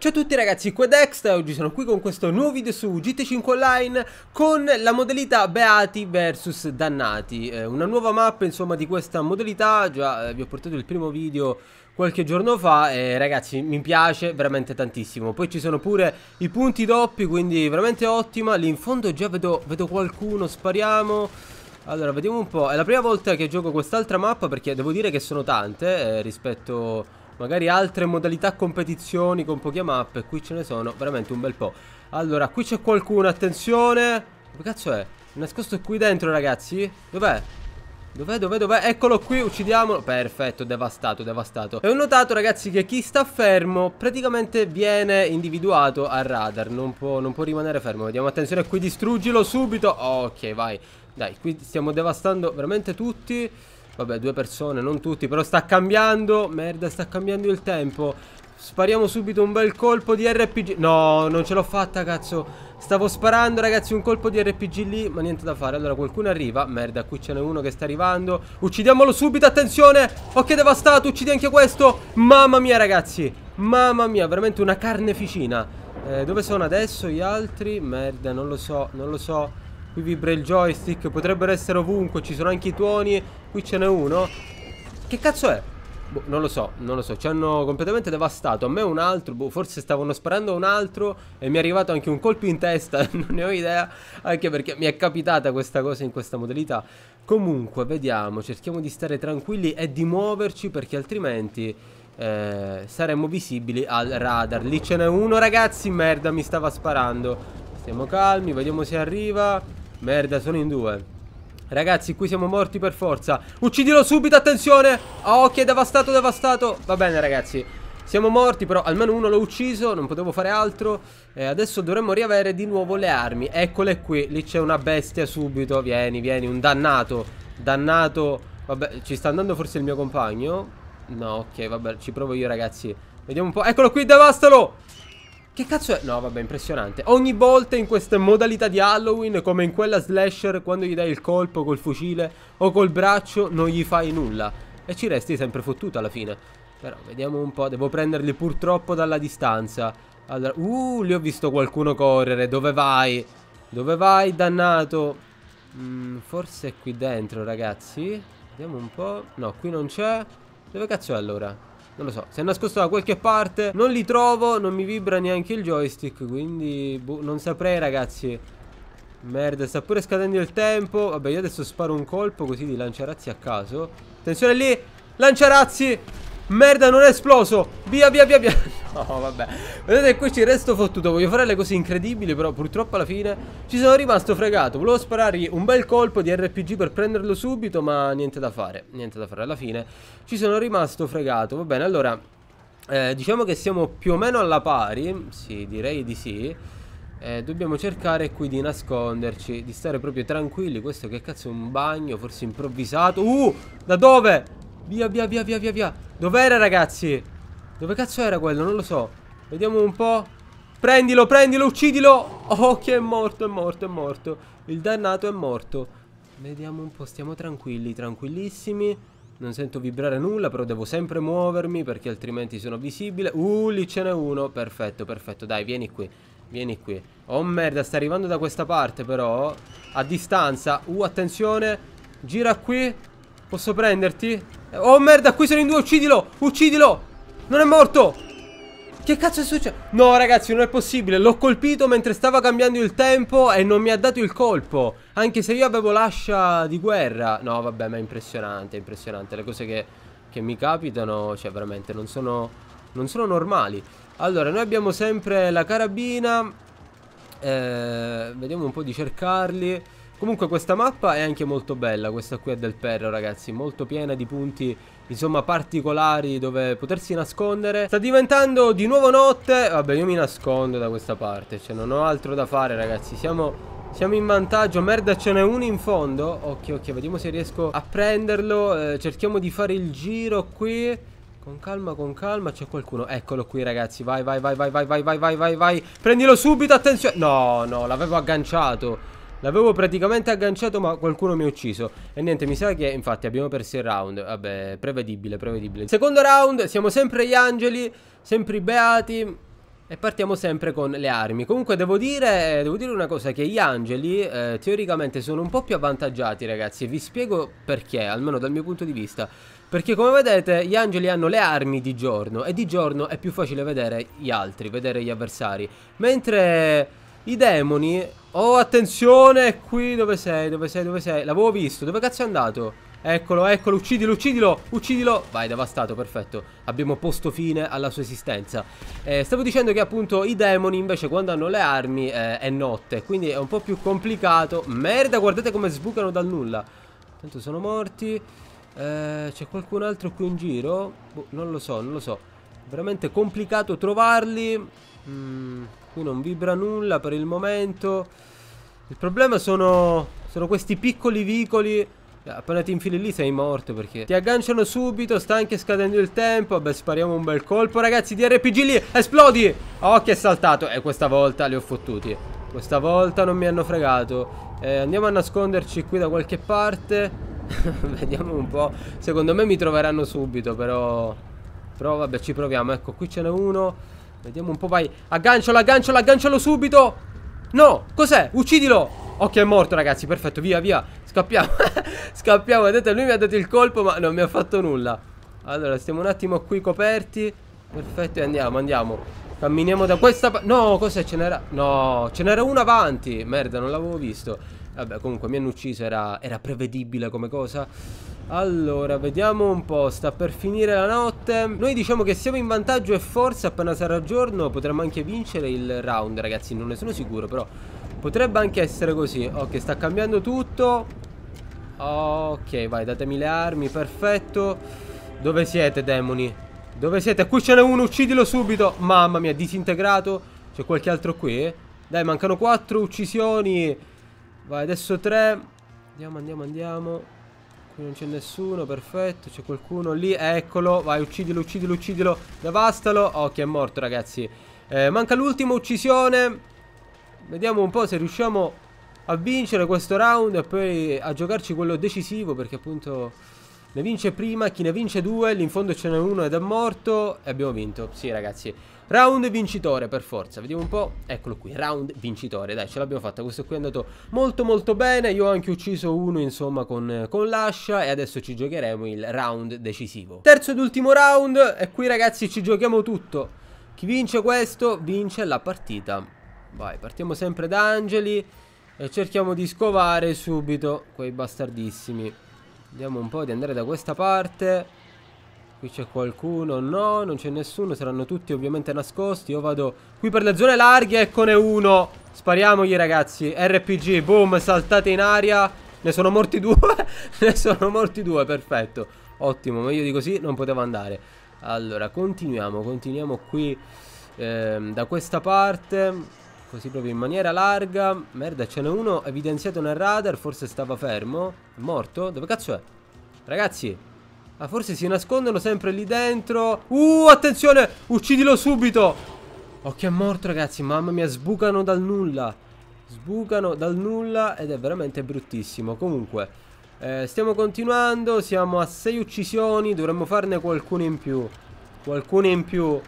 Ciao a tutti ragazzi, qua Dext e oggi sono qui con questo nuovo video su GT5 Online con la modalità Beati vs Dannati eh, Una nuova mappa insomma di questa modalità, già eh, vi ho portato il primo video qualche giorno fa e ragazzi mi piace veramente tantissimo Poi ci sono pure i punti doppi quindi veramente ottima, lì in fondo già vedo, vedo qualcuno, spariamo allora, vediamo un po', è la prima volta che gioco quest'altra mappa perché devo dire che sono tante eh, rispetto magari altre modalità competizioni con poche mappe. Qui ce ne sono veramente un bel po'. Allora, qui c'è qualcuno, attenzione. Dove cazzo è? Nascosto qui dentro, ragazzi. Dov'è? Dov'è, dov'è, dov'è? Eccolo qui, uccidiamolo Perfetto, devastato, devastato E ho notato ragazzi che chi sta fermo praticamente viene individuato al radar non può, non può rimanere fermo Vediamo, attenzione, qui distruggilo subito Ok, vai Dai, qui stiamo devastando veramente tutti Vabbè, due persone, non tutti, però sta cambiando. Merda, sta cambiando il tempo. Spariamo subito un bel colpo di RPG. No, non ce l'ho fatta, cazzo. Stavo sparando ragazzi un colpo di RPG lì Ma niente da fare Allora qualcuno arriva Merda qui ce n'è uno che sta arrivando Uccidiamolo subito attenzione Ok devastato uccidi anche questo Mamma mia ragazzi Mamma mia veramente una carneficina eh, Dove sono adesso gli altri? Merda non lo so non lo so Qui vibra il joystick, potrebbero essere ovunque, ci sono anche i tuoni. Qui ce n'è uno. Che cazzo è? Boh, non lo so, non lo so, ci hanno completamente devastato. A me un altro, boh, forse stavano sparando un altro e mi è arrivato anche un colpo in testa, non ne ho idea, anche perché mi è capitata questa cosa in questa modalità. Comunque, vediamo, cerchiamo di stare tranquilli e di muoverci perché altrimenti eh, saremmo visibili al radar. Lì ce n'è uno, ragazzi, merda, mi stava sparando. Stiamo calmi, vediamo se arriva. Merda, sono in due. Ragazzi, qui siamo morti per forza. Uccidilo subito, attenzione! Oh, ok, devastato, devastato. Va bene, ragazzi. Siamo morti, però almeno uno l'ho ucciso, non potevo fare altro. E adesso dovremmo riavere di nuovo le armi. Eccole qui, lì c'è una bestia subito. Vieni, vieni, un dannato. Dannato. Vabbè, ci sta andando forse il mio compagno? No, ok, vabbè, ci provo io, ragazzi. Vediamo un po'. Eccolo qui, devastalo! Che cazzo è? No, vabbè, impressionante. Ogni volta in queste modalità di Halloween, come in quella slasher, quando gli dai il colpo col fucile o col braccio, non gli fai nulla. E ci resti sempre fottuto alla fine. Però, vediamo un po'. Devo prenderli purtroppo dalla distanza. Allora, uh, lì ho visto qualcuno correre. Dove vai? Dove vai, dannato? Mm, forse è qui dentro, ragazzi. Vediamo un po'. No, qui non c'è. Dove cazzo è allora? Non lo so, si è nascosto da qualche parte Non li trovo, non mi vibra neanche il joystick Quindi, boh, non saprei ragazzi Merda, sta pure scadendo il tempo Vabbè, io adesso sparo un colpo così di lanciarazzi a caso Attenzione lì, lanciarazzi Merda, non è esploso. Via, via, via, via. No, vabbè. Vedete, qui ci resto fottuto. Voglio fare le cose incredibili, però purtroppo alla fine ci sono rimasto fregato. Volevo sparargli un bel colpo di RPG per prenderlo subito, ma niente da fare. Niente da fare alla fine. Ci sono rimasto fregato. Va bene, allora... Eh, diciamo che siamo più o meno alla pari. Sì, direi di sì. Eh, dobbiamo cercare qui di nasconderci, di stare proprio tranquilli. Questo che cazzo è un bagno, forse improvvisato. Uh, da dove? Via, via, via, via, via, via. Dov'era, ragazzi? Dove cazzo era quello? Non lo so. Vediamo un po'. Prendilo, prendilo, uccidilo. Oh, che è morto, è morto, è morto. Il dannato è morto. Vediamo un po', stiamo tranquilli, tranquillissimi. Non sento vibrare nulla, però devo sempre muovermi perché altrimenti sono visibile. Uh, lì ce n'è uno. Perfetto, perfetto. Dai, vieni qui. Vieni qui. Oh merda, sta arrivando da questa parte però. A distanza. Uh, attenzione. Gira qui. Posso prenderti? Oh merda, qui sono in due, uccidilo, uccidilo Non è morto Che cazzo è successo? No ragazzi, non è possibile, l'ho colpito mentre stava cambiando il tempo e non mi ha dato il colpo Anche se io avevo l'ascia di guerra No vabbè, ma è impressionante, è impressionante Le cose che, che mi capitano, cioè veramente non sono, non sono normali Allora, noi abbiamo sempre la carabina eh, Vediamo un po' di cercarli Comunque questa mappa è anche molto bella, questa qui è del perro ragazzi, molto piena di punti insomma particolari dove potersi nascondere Sta diventando di nuovo notte, vabbè io mi nascondo da questa parte, cioè non ho altro da fare ragazzi, siamo... Siamo in vantaggio, merda ce n'è uno in fondo Occhio, occhio, vediamo se riesco a prenderlo eh, Cerchiamo di fare il giro qui con calma, con calma, c'è qualcuno Eccolo qui ragazzi, vai, vai, vai, vai, vai, vai, vai, vai, vai Prendilo subito, attenzione No, no, l'avevo agganciato L'avevo praticamente agganciato ma qualcuno mi ha ucciso E niente mi sa che infatti abbiamo perso il round Vabbè prevedibile prevedibile Secondo round siamo sempre gli angeli Sempre i beati e partiamo sempre con le armi Comunque devo dire, devo dire una cosa Che gli angeli eh, teoricamente sono un po' più avvantaggiati ragazzi E vi spiego perché, almeno dal mio punto di vista Perché come vedete gli angeli hanno le armi di giorno E di giorno è più facile vedere gli altri Vedere gli avversari Mentre i demoni... Oh, attenzione! Qui dove sei? Dove sei? Dove sei? L'avevo visto. Dove cazzo è andato? Eccolo, eccolo. Uccidilo, uccidilo. Uccidilo. Vai, devastato. Perfetto. Abbiamo posto fine alla sua esistenza. Eh, stavo dicendo che appunto i demoni invece quando hanno le armi eh, è notte. Quindi è un po' più complicato. Merda, guardate come sbucano dal nulla. Tanto sono morti. Eh, C'è qualcun altro qui in giro? Boh, non lo so, non lo so. Veramente complicato trovarli. Mm, qui non vibra nulla per il momento. Il problema sono, sono questi piccoli vicoli. Eh, appena ti infili lì sei morto perché ti agganciano subito, sta anche scadendo il tempo. Vabbè, spariamo un bel colpo, ragazzi, di RPG lì, esplodi! occhio è saltato. E eh, questa volta li ho fottuti. Questa volta non mi hanno fregato. Eh, andiamo a nasconderci qui da qualche parte. Vediamo un po'. Secondo me mi troveranno subito, però... Però vabbè ci proviamo Ecco qui ce n'è uno Vediamo un po' vai Aggancialo aggancialo aggancialo subito No cos'è uccidilo Ok è morto ragazzi perfetto via via Scappiamo Scappiamo vedete lui mi ha dato il colpo ma non mi ha fatto nulla Allora stiamo un attimo qui coperti Perfetto e andiamo andiamo Camminiamo da questa parte. No, cos'è? Ce n'era... No, ce n'era uno avanti. Merda, non l'avevo visto. Vabbè, comunque mi hanno ucciso, era... era, prevedibile come cosa. Allora, vediamo un po', sta per finire la notte Noi diciamo che siamo in vantaggio e forse appena sarà giorno potremmo anche vincere il round ragazzi Non ne sono sicuro però Potrebbe anche essere così Ok, sta cambiando tutto Ok, vai, datemi le armi, perfetto Dove siete demoni? Dove siete? Qui ce n'è uno, uccidilo subito Mamma mia, disintegrato C'è qualche altro qui? Dai, mancano quattro uccisioni Vai, adesso tre Andiamo, andiamo, andiamo Qui non c'è nessuno, perfetto. C'è qualcuno lì. Eccolo, vai, uccidilo, uccidilo, uccidilo. Devastalo. Ok, è morto, ragazzi. Eh, manca l'ultima uccisione. Vediamo un po' se riusciamo a vincere questo round e poi a giocarci quello decisivo perché appunto... Ne vince prima, chi ne vince due, lì in fondo ce n'è uno ed è morto e abbiamo vinto. Sì ragazzi, round vincitore per forza, vediamo un po'. Eccolo qui, round vincitore, dai ce l'abbiamo fatta, questo qui è andato molto molto bene. Io ho anche ucciso uno insomma con, con l'ascia e adesso ci giocheremo il round decisivo. Terzo ed ultimo round e qui ragazzi ci giochiamo tutto. Chi vince questo vince la partita. Vai, partiamo sempre da Angeli e cerchiamo di scovare subito quei bastardissimi. Vediamo un po' di andare da questa parte Qui c'è qualcuno No, non c'è nessuno Saranno tutti ovviamente nascosti Io vado qui per le zone larghe Eccone uno Spariamogli ragazzi RPG, boom, saltate in aria Ne sono morti due Ne sono morti due, perfetto Ottimo, meglio di così non poteva andare Allora, continuiamo Continuiamo qui ehm, Da questa parte Così proprio in maniera larga Merda ce n'è uno evidenziato nel radar Forse stava fermo È morto? Dove cazzo è? Ragazzi Ah forse si nascondono sempre lì dentro Uh attenzione Uccidilo subito Occhio è morto ragazzi Mamma mia sbucano dal nulla Sbucano dal nulla Ed è veramente bruttissimo Comunque eh, stiamo continuando, siamo a 6 uccisioni, dovremmo farne qualcuno in più. Qualcuno in più.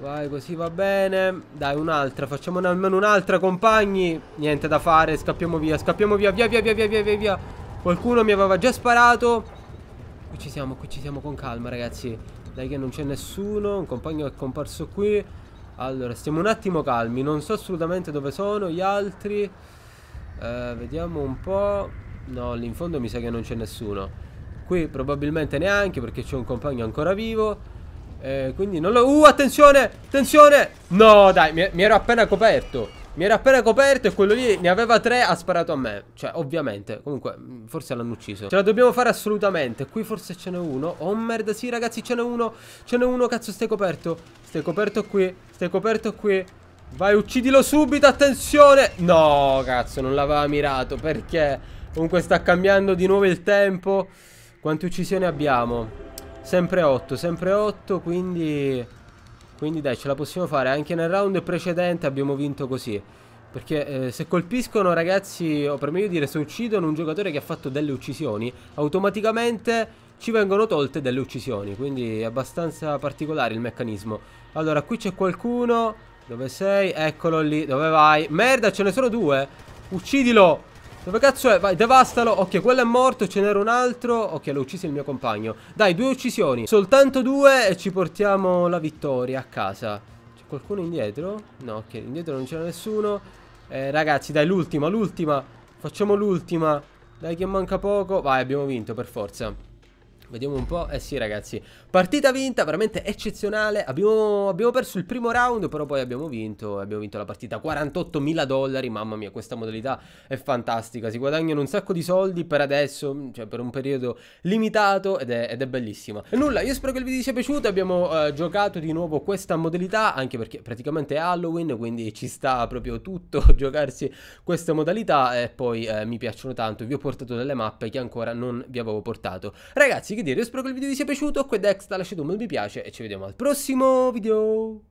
Vai, così va bene. Dai, un'altra. Facciamone almeno un'altra, compagni. Niente da fare. Scappiamo via. Scappiamo via. Via, via, via, via, via, via. Qualcuno mi aveva già sparato. Qui ci siamo, qui ci siamo con calma, ragazzi. Dai che non c'è nessuno. Un compagno è comparso qui. Allora, stiamo un attimo calmi. Non so assolutamente dove sono gli altri. Eh, vediamo un po'. No, lì in fondo mi sa che non c'è nessuno. Qui probabilmente neanche perché c'è un compagno ancora vivo. Eh, quindi non lo... Uh, attenzione! Attenzione! No, dai, mi, mi ero appena coperto. Mi ero appena coperto e quello lì ne aveva tre Ha sparato a me Cioè ovviamente Comunque mm, forse l'hanno ucciso Ce la dobbiamo fare assolutamente Qui forse ce n'è uno Oh merda sì ragazzi ce n'è uno Ce n'è uno cazzo stai coperto Stai coperto qui Stai coperto qui Vai uccidilo subito attenzione No cazzo non l'aveva mirato Perché Comunque sta cambiando di nuovo il tempo Quante uccisioni abbiamo Sempre 8, sempre 8, quindi... Quindi dai, ce la possiamo fare. Anche nel round precedente abbiamo vinto così. Perché eh, se colpiscono, ragazzi, o per meglio dire, se uccidono un giocatore che ha fatto delle uccisioni, automaticamente ci vengono tolte delle uccisioni. Quindi è abbastanza particolare il meccanismo. Allora, qui c'è qualcuno. Dove sei? Eccolo lì. Dove vai? Merda, ce ne sono due. Uccidilo. Dove cazzo è? Vai, devastalo. Ok, quello è morto, ce n'era un altro. Ok, l'ho ucciso il mio compagno. Dai, due uccisioni. Soltanto due e ci portiamo la vittoria a casa. C'è qualcuno indietro? No, ok, indietro non c'era nessuno. Eh, ragazzi, dai, l'ultima, l'ultima. Facciamo l'ultima. Dai, che manca poco. Vai, abbiamo vinto, per forza. Vediamo un po'. Eh sì ragazzi, partita vinta, veramente eccezionale. Abbiamo, abbiamo perso il primo round, però poi abbiamo vinto. Abbiamo vinto la partita. 48.000 dollari, mamma mia, questa modalità è fantastica. Si guadagnano un sacco di soldi per adesso, cioè per un periodo limitato ed è, ed è bellissima. E nulla, io spero che il video sia piaciuto. Abbiamo eh, giocato di nuovo questa modalità, anche perché praticamente è Halloween, quindi ci sta proprio tutto giocarsi questa modalità. E poi eh, mi piacciono tanto. Vi ho portato delle mappe che ancora non vi avevo portato. Ragazzi, che dire, io spero che il video vi sia piaciuto, qui è Dex, lasciate un bel mi piace e ci vediamo al prossimo video!